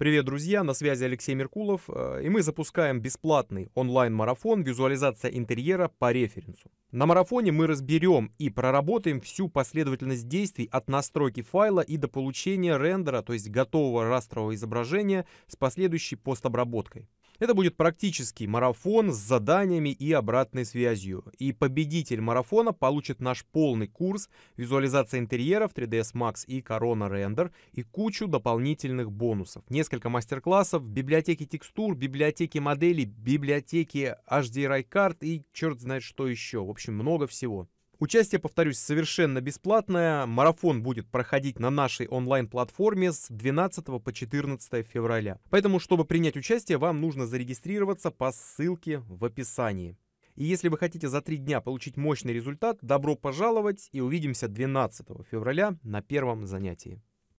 Привет, друзья, на связи Алексей Меркулов, э, и мы запускаем бесплатный онлайн-марафон «Визуализация интерьера по референсу». На марафоне мы разберем и проработаем всю последовательность действий от настройки файла и до получения рендера, то есть готового растрового изображения с последующей постобработкой. Это будет практический марафон с заданиями и обратной связью. И победитель марафона получит наш полный курс, визуализация интерьеров, 3ds Max и Corona Render и кучу дополнительных бонусов. Несколько мастер-классов, библиотеки текстур, библиотеки моделей, библиотеки HDRI карт и черт знает что еще. В общем, много всего. Участие, повторюсь, совершенно бесплатное. Марафон будет проходить на нашей онлайн-платформе с 12 по 14 февраля. Поэтому, чтобы принять участие, вам нужно зарегистрироваться по ссылке в описании. И если вы хотите за три дня получить мощный результат, добро пожаловать и увидимся 12 февраля на первом занятии.